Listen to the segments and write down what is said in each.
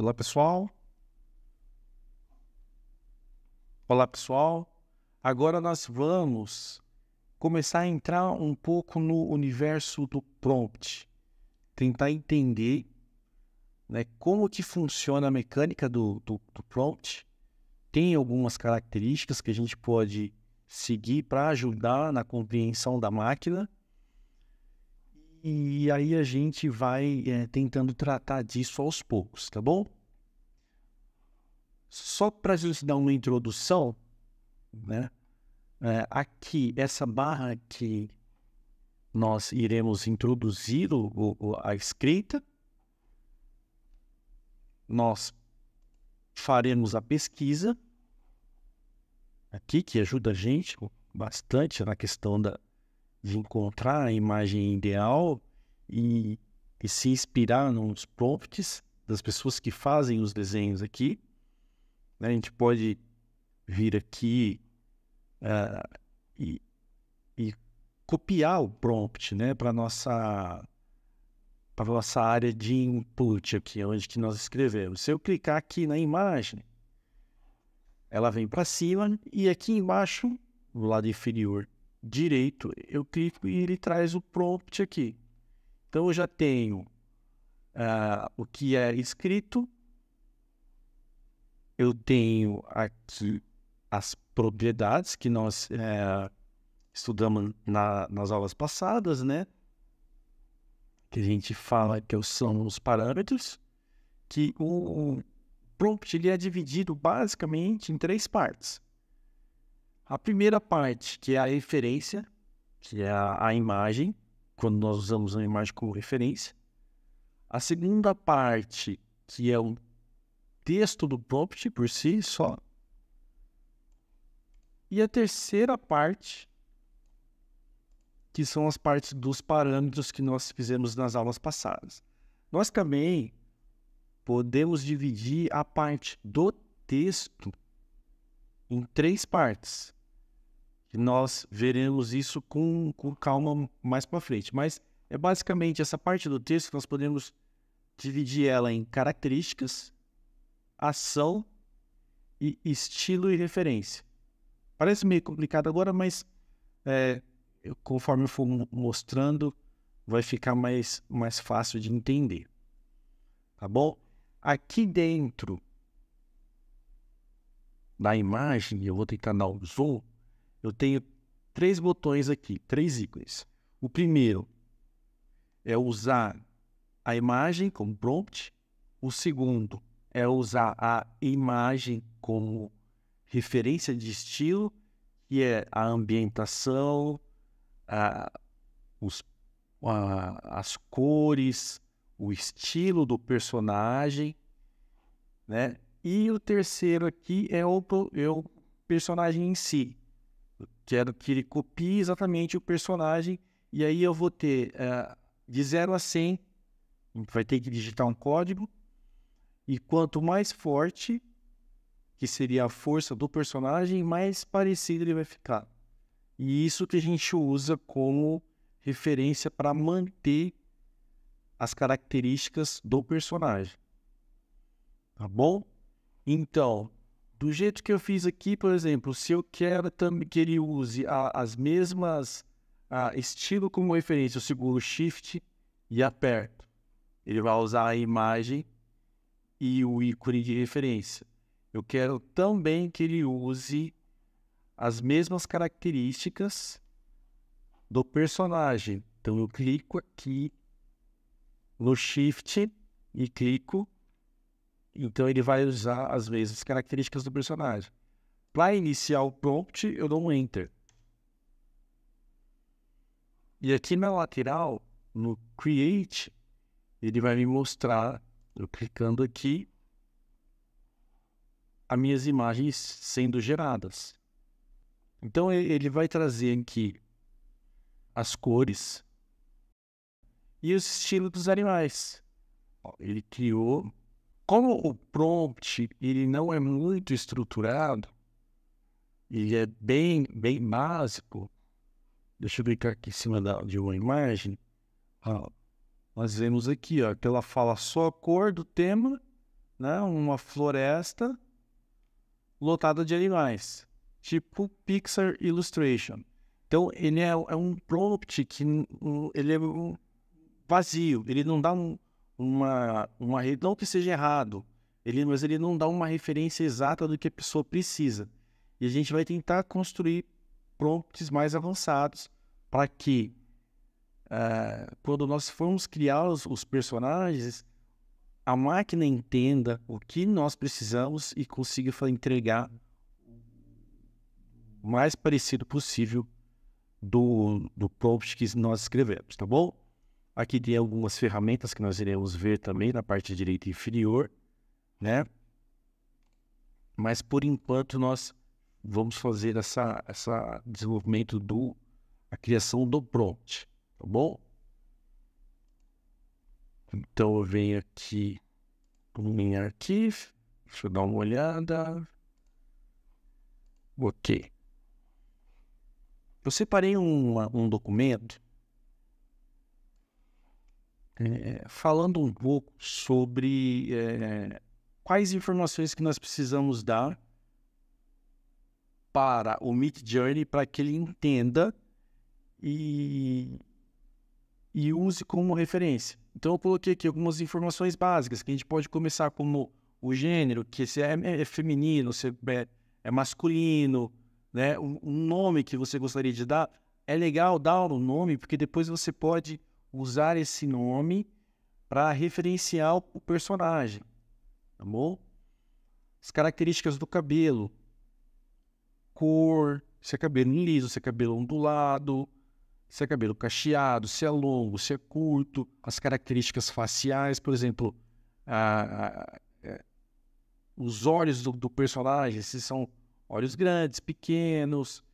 Olá, pessoal. Olá, pessoal. Agora nós vamos começar a entrar um pouco no universo do prompt, tentar entender né, como que funciona a mecânica do, do, do prompt. Tem algumas características que a gente pode seguir para ajudar na compreensão da máquina e aí a gente vai é, tentando tratar disso aos poucos, tá bom? Só para a gente dar uma introdução, né? É, aqui, essa barra que nós iremos introduzir o, o, a escrita, nós faremos a pesquisa, aqui, que ajuda a gente bastante na questão da, de encontrar a imagem ideal e, e se inspirar nos prompts das pessoas que fazem os desenhos aqui. A gente pode vir aqui uh, e, e, copiar o prompt né? para a nossa, nossa área de input aqui, onde que nós escrevemos. Se eu clicar aqui na imagem, ela vem para cima e aqui embaixo, no lado inferior, direito, eu clico e ele traz o prompt aqui. Então eu já tenho uh, o que é escrito, eu tenho aqui as propriedades que nós eh, estudamos na, nas aulas passadas, né? Que a gente fala que são os parâmetros, que o, o prompt ele é dividido basicamente em três partes. A primeira parte, que é a referência, que é a, a imagem, quando nós usamos uma imagem como referência. A segunda parte, que é o texto do prompt por si só. E a terceira parte, que são as partes dos parâmetros que nós fizemos nas aulas passadas. Nós também podemos dividir a parte do texto em três partes nós veremos isso com, com calma mais para frente. Mas é basicamente essa parte do texto que nós podemos dividir ela em características, ação e estilo e referência. Parece meio complicado agora, mas é, conforme eu for mostrando, vai ficar mais, mais fácil de entender. Tá bom? Aqui dentro da imagem, eu vou tentar dar um zoom eu tenho três botões aqui, três ícones. O primeiro é usar a imagem como prompt. O segundo é usar a imagem como referência de estilo, que é a ambientação, a, os, a, as cores, o estilo do personagem, né? E o terceiro aqui é o, é o personagem em si, Quero que ele é copie exatamente o personagem. E aí eu vou ter uh, de 0 a 100, vai ter que digitar um código. E quanto mais forte, que seria a força do personagem, mais parecido ele vai ficar. E isso que a gente usa como referência para manter as características do personagem. Tá bom? Então, do jeito que eu fiz aqui, por exemplo, se eu quero também que ele use a, as mesmas a, estilo como referência, eu seguro Shift e aperto. Ele vai usar a imagem e o ícone de referência. Eu quero também que ele use as mesmas características do personagem. Então eu clico aqui no Shift e clico então ele vai usar, às vezes, as características do personagem. Para iniciar o prompt, eu dou um Enter. E aqui na lateral, no Create, ele vai me mostrar, eu clicando aqui, as minhas imagens sendo geradas. Então ele vai trazer aqui as cores e o estilo dos animais. Ele criou como o prompt ele não é muito estruturado, ele é bem, bem básico. Deixa eu clicar aqui em cima da, de uma imagem. Ah, nós vemos aqui ó, que ela fala só a cor do tema, né? uma floresta lotada de animais, tipo Pixar Illustration. Então, ele é, é um prompt que hum, ele é vazio, ele não dá um, uma, uma. Não que seja errado, ele, mas ele não dá uma referência exata do que a pessoa precisa. E a gente vai tentar construir prompts mais avançados para que, uh, quando nós formos criar os, os personagens, a máquina entenda o que nós precisamos e consiga entregar o mais parecido possível do, do prompt que nós escrevemos, tá bom? Aqui tem algumas ferramentas que nós iremos ver também na parte direita inferior, né? Mas por enquanto nós vamos fazer essa essa desenvolvimento do a criação do prompt, tá bom? Então eu venho aqui no meu arquivo, deixa eu dar uma olhada. Ok. Eu separei uma, um documento eh, falando um pouco sobre é, quais informações que nós precisamos dar para o meet Journey para que ele entenda e, e use como referência. Então, eu coloquei aqui algumas informações básicas que a gente pode começar como o gênero, que se é, é feminino, se é, é masculino, né? Um, nome que você gostaria de dar. É legal dar o um nome, porque depois você pode usar esse nome para referenciar o personagem, tá bom? As características do cabelo, cor, se é cabelo liso, se é cabelo ondulado, se é cabelo cacheado, se é longo, se é curto, as características faciais, por exemplo, a, a, a, é, os olhos do, do personagem, se são olhos grandes, pequenos.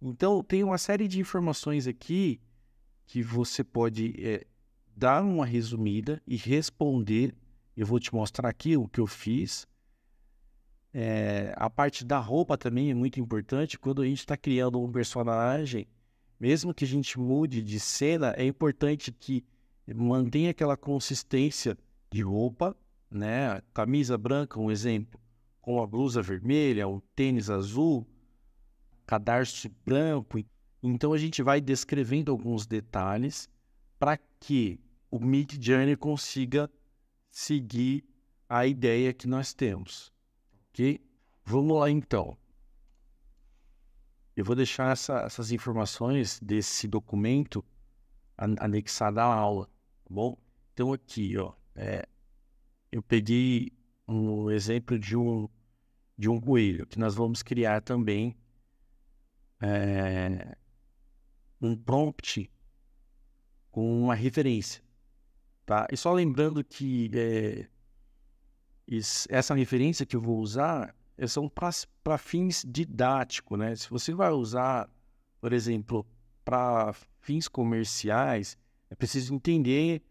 Então, tem uma série de informações aqui que você pode é, dar uma resumida e responder. Eu vou te mostrar aqui o que eu fiz. É, a parte da roupa também é muito importante. Quando a gente está criando um personagem, mesmo que a gente mude de cena, é importante que mantenha aquela consistência de roupa, né? Camisa branca, um exemplo, com a blusa vermelha, um tênis azul, cadarço branco. Então a gente vai descrevendo alguns detalhes para que o Mid Journey consiga seguir a ideia que nós temos. Ok? Vamos lá então. Eu vou deixar essa, essas informações desse documento anexada à aula, tá bom? Então aqui, ó, é, eu peguei um exemplo de um de um coelho que nós vamos criar também é, um prompt com uma referência. Tá? E só lembrando que é, isso, essa referência que eu vou usar é, são para fins didáticos. Né? Se você vai usar, por exemplo, para fins comerciais, é preciso entender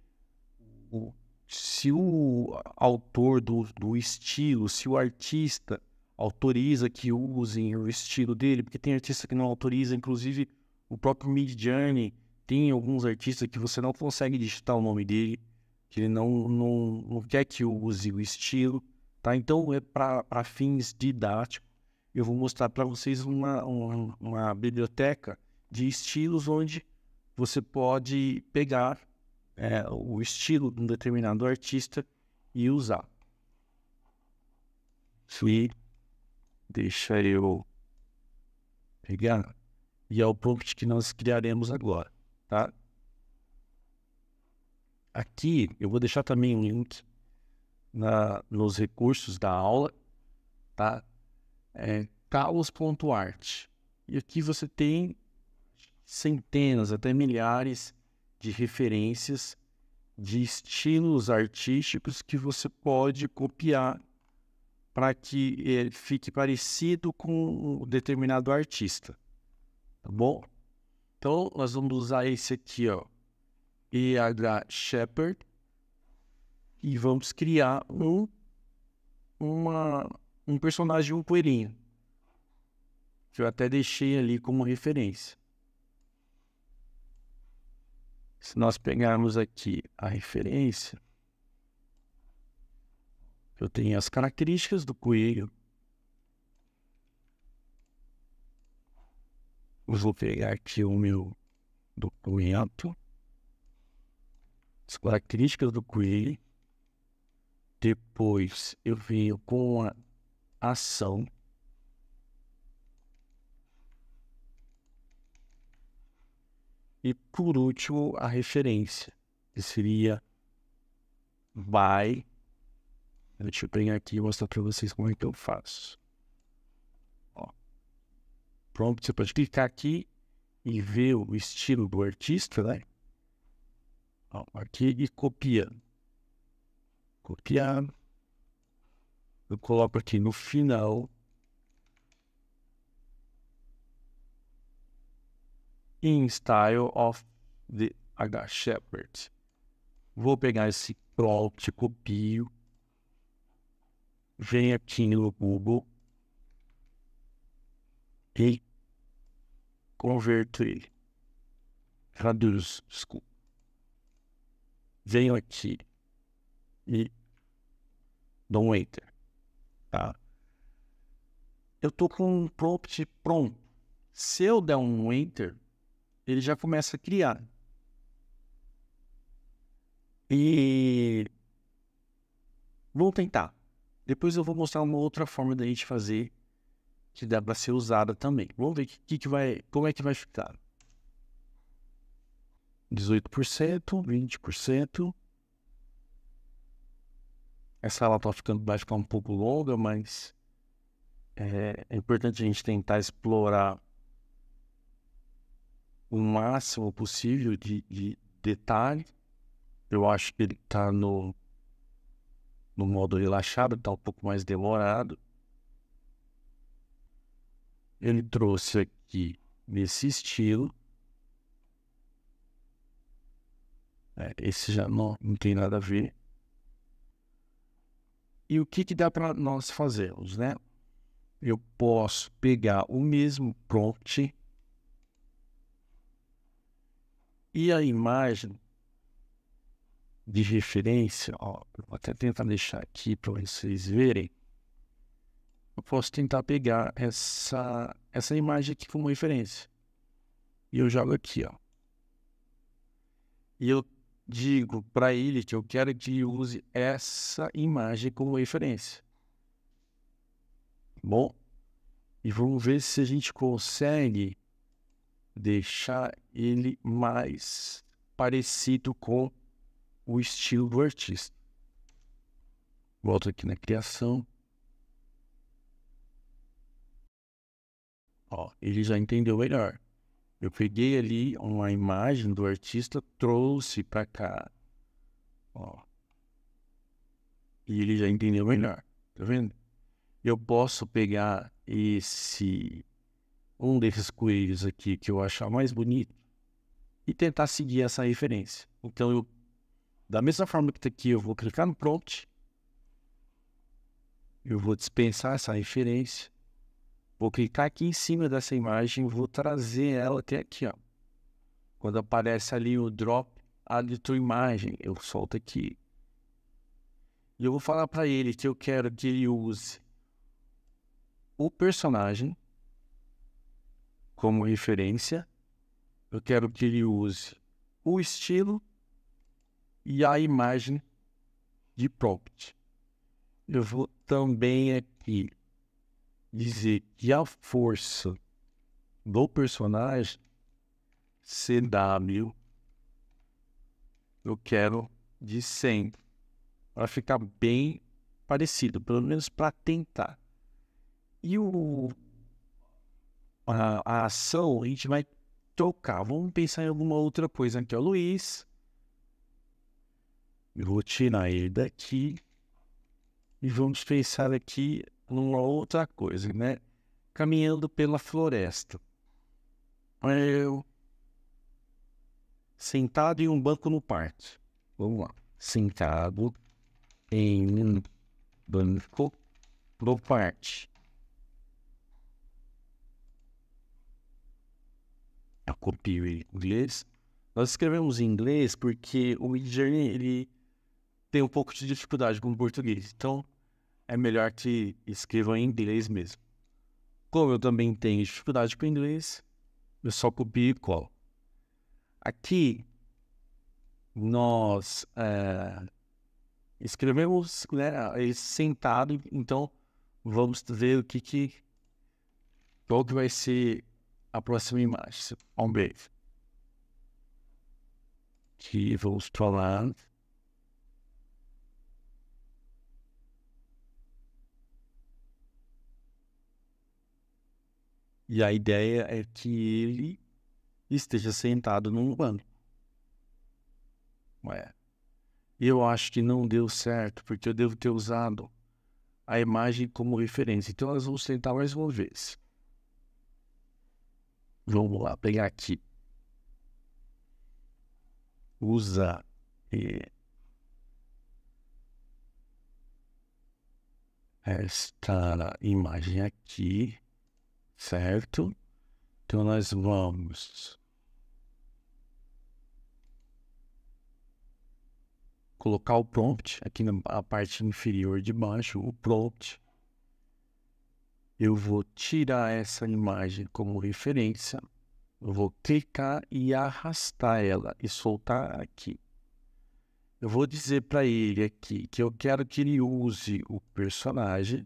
o, se o autor do, do estilo, se o artista autoriza que usem o estilo dele, porque tem artista que não autoriza, inclusive o próprio Mid Journey tem alguns artistas que você não consegue digitar o nome dele, que ele não, não, não quer que use o estilo, tá? Então, é para fins didáticos, eu vou mostrar para vocês uma, uma, uma biblioteca de estilos onde você pode pegar é, o estilo de um determinado artista e usar. E deixa eu pegar. E é o prompt que nós criaremos agora, tá? Aqui eu vou deixar também um link na, nos recursos da aula, tá? É caos.art. E aqui você tem centenas, até milhares de referências de estilos artísticos que você pode copiar para que ele eh, fique parecido com um determinado artista tá bom? Então, nós vamos usar esse aqui, ó, EH Shepherd, e vamos criar um, uma, um personagem, um coelhinho, que eu até deixei ali como referência. Se nós pegarmos aqui a referência, eu tenho as características do coelho, vou pegar aqui o meu documento. As características do query. Depois eu venho com a ação. E por último, a referência, que seria by. Deixa eu pegar aqui e mostrar para vocês como é que eu faço prompt, você pode tipo, clicar aqui e ver o estilo do artista, né? Aqui e copia. Copiar. Eu coloco aqui no final. In style of the H. Shepard. Vou pegar esse prompt, copio. Venho aqui no Google. E converto ele. Traduzo, desculpa. Venho aqui e dou um enter. Tá? Eu tô com um prompt pronto. Se eu der um enter, ele já começa a criar. E vamos tentar. Depois eu vou mostrar uma outra forma da gente fazer que dá para ser usada também. Vamos ver que, que vai, como é que vai ficar. 18%, 20%. Essa aula está ficando, vai ficar um pouco longa, mas é, é importante a gente tentar explorar o máximo possível de, de detalhe. Eu acho que ele está no, no modo relaxado, está um pouco mais demorado ele trouxe aqui nesse estilo. É, esse já não, não tem nada a ver. E o que, que dá para nós fazermos, né? Eu posso pegar o mesmo prompt e a imagem de referência, ó, vou até tentar deixar aqui para vocês verem eu posso tentar pegar essa, essa imagem aqui como referência. E eu jogo aqui, ó. E eu digo para ele que eu quero que ele use essa imagem como referência. Bom, e vamos ver se a gente consegue deixar ele mais parecido com o estilo do artista. Volto aqui na criação. Ó, ele já entendeu melhor. Eu peguei ali uma imagem do artista, trouxe para cá. Ó. E ele já entendeu melhor. Tá vendo? Eu posso pegar esse um desses coelhos aqui que eu achar mais bonito e tentar seguir essa referência. Então eu da mesma forma que está aqui, eu vou clicar no prompt. Eu vou dispensar essa referência. Vou clicar aqui em cima dessa imagem, vou trazer ela até aqui, ó. Quando aparece ali o drop, de tua imagem, eu solto aqui. E eu vou falar para ele que eu quero que ele use o personagem como referência. Eu quero que ele use o estilo e a imagem de prompt. Eu vou também aqui dizer que a força do personagem CW eu quero de 100 para ficar bem parecido, pelo menos para tentar. E o a, a, ação a gente vai trocar. Vamos pensar em alguma outra coisa aqui, o Luiz. Eu vou tirar ele daqui e vamos pensar aqui numa outra coisa, né? Caminhando pela floresta. Eu sentado em um banco no parque. Vamos lá. Sentado em um banco no parque. Eu copio em inglês. Nós escrevemos em inglês porque o Midjourney ele tem um pouco de dificuldade com o português. Então, é melhor que escrevam em inglês mesmo. Como eu também tenho dificuldade com inglês, eu só copio e colo. Aqui, nós é, escrevemos né, sentado, então vamos ver o que, que qual que vai ser a próxima imagem. Um beijo. Que vamos falar. E a ideia é que ele esteja sentado num banco. Ué. Eu acho que não deu certo, porque eu devo ter usado a imagem como referência. Então nós vamos tentar mais uma vez. Vamos lá, pegar aqui. Usa. E... É, esta imagem aqui certo? Então nós vamos colocar o prompt aqui na parte inferior de baixo, o prompt. Eu vou tirar essa imagem como referência, eu vou clicar e arrastar ela e soltar aqui. Eu vou dizer para ele aqui que eu quero que ele use o personagem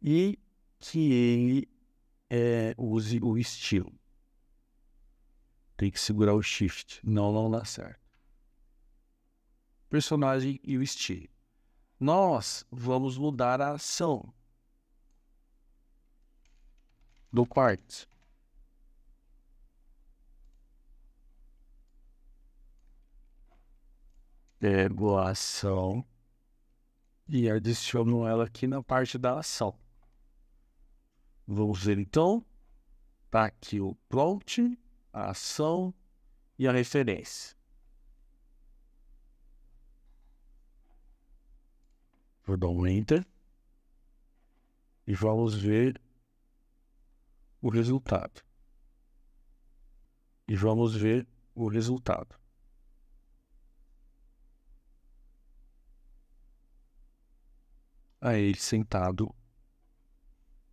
e que ele é, use o estilo. Tem que segurar o shift, não não dá certo. Personagem e o estilo. Nós vamos mudar a ação do quarto. Pego a ação e adiciono ela aqui na parte da ação. Vamos ver então. Está aqui o prompt, a ação e a referência. Vou dar um Enter. E vamos ver o resultado. E vamos ver o resultado. A ele sentado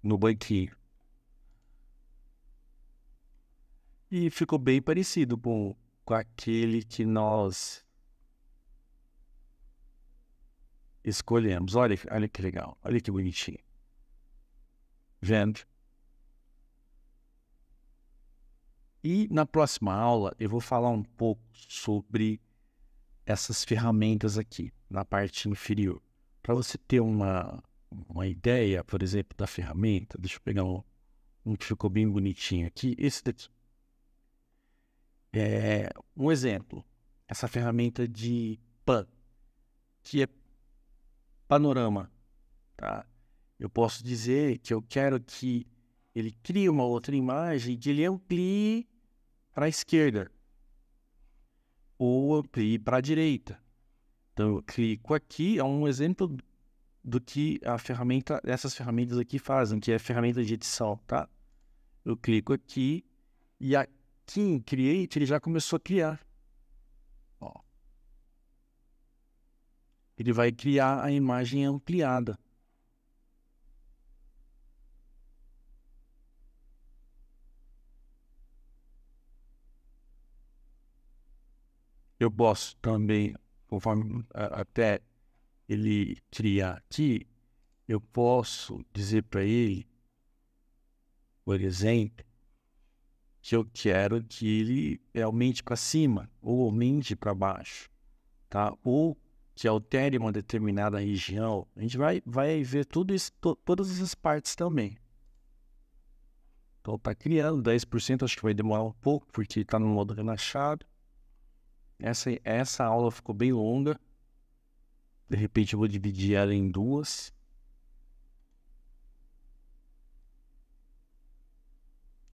no banquinho. E ficou bem parecido com, com aquele que nós escolhemos. Olha, olha que legal, olha que bonitinho. Vendo? E na próxima aula eu vou falar um pouco sobre essas ferramentas aqui, na parte inferior, para você ter uma uma ideia, por exemplo, da ferramenta, deixa eu pegar um, um que ficou bem bonitinho aqui, esse daqui. É, um exemplo, essa ferramenta de PAN, que é panorama. Tá? Eu posso dizer que eu quero que ele crie uma outra imagem que ele amplie para a esquerda ou amplie para a direita. Então, eu clico aqui, é um exemplo do que a ferramenta, essas ferramentas aqui fazem, que é a ferramenta de edição, tá? Eu clico aqui e aqui em Create ele já começou a criar. Ó. Ele vai criar a imagem ampliada. Eu posso também, conforme até ele criar aqui, eu posso dizer para ele, por exemplo, que eu quero que ele aumente para cima ou aumente para baixo, tá? Ou que altere uma determinada região. A gente vai, vai ver tudo isso, to, todas essas partes também. Então está criando 10%, acho que vai demorar um pouco porque está no modo relaxado. Essa, essa aula ficou bem longa. De repente eu vou dividir ela em duas.